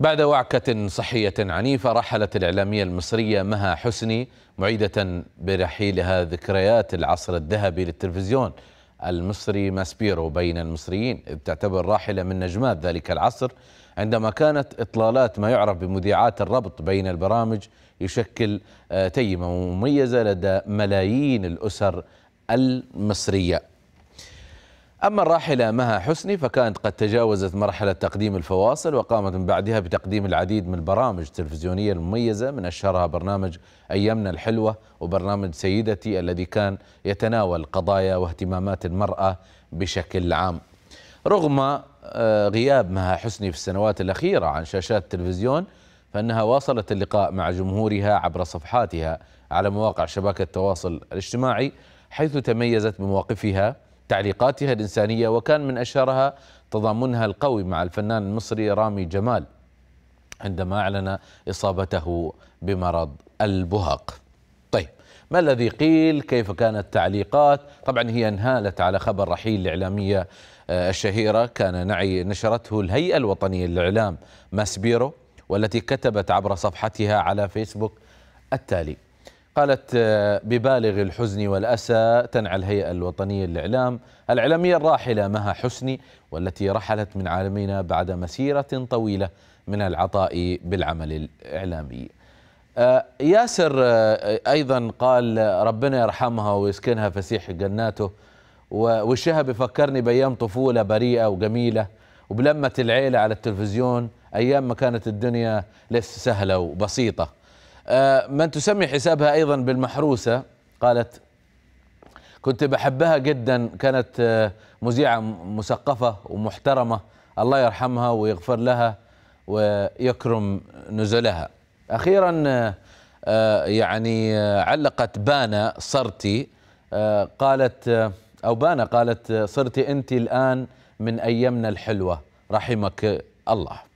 بعد وعكة صحية عنيفة رحلت الإعلامية المصرية مها حسني معيدة برحيلها ذكريات العصر الذهبي للتلفزيون المصري ماسبيرو بين المصريين إذ تعتبر راحلة من نجمات ذلك العصر عندما كانت إطلالات ما يعرف بمذيعات الربط بين البرامج يشكل آه، تيمة مميزة لدى ملايين الأسر المصرية أما الراحلة مها حسني فكانت قد تجاوزت مرحلة تقديم الفواصل وقامت من بعدها بتقديم العديد من البرامج التلفزيونية المميزة من أشهرها برنامج أيامنا الحلوة وبرنامج سيدتي الذي كان يتناول قضايا واهتمامات المرأة بشكل عام رغم آه، غياب مها حسني في السنوات الأخيرة عن شاشات التلفزيون فإنها واصلت اللقاء مع جمهورها عبر صفحاتها على مواقع شبكة التواصل الاجتماعي حيث تميزت بمواقفها تعليقاتها الإنسانية وكان من أشهرها تضامنها القوي مع الفنان المصري رامي جمال عندما أعلن إصابته بمرض البهاق طيب ما الذي قيل كيف كانت التعليقات طبعا هي انهالت على خبر رحيل الإعلامية آه، الشهيرة كان نعي نشرته الهيئة الوطنية للإعلام ماسبيرو والتي كتبت عبر صفحتها على فيسبوك التالي قالت آه، ببالغ الحزن والأسى تنعى الهيئة الوطنية للإعلام الإعلامية الراحلة مها حسني والتي رحلت من عالمنا بعد مسيرة طويلة من العطاء بالعمل الإعلامي آه، ياسر آه، أيضا قال ربنا يرحمها ويسكنها فسيح جناته وشها بفكرني بأيام طفولة بريئة وجميلة وبلمة العيلة على التلفزيون أيام ما كانت الدنيا لسه سهلة وبسيطة آه، من تسمي حسابها أيضا بالمحروسة قالت كنت بحبها جدا كانت آه، مذيعة مثقفة ومحترمة الله يرحمها ويغفر لها ويكرم نزلها أخيرا آه، يعني علقت بانا صرتي قالت أو بانا قالت صرتي أنت الآن من أيامنا الحلوة رحمك الله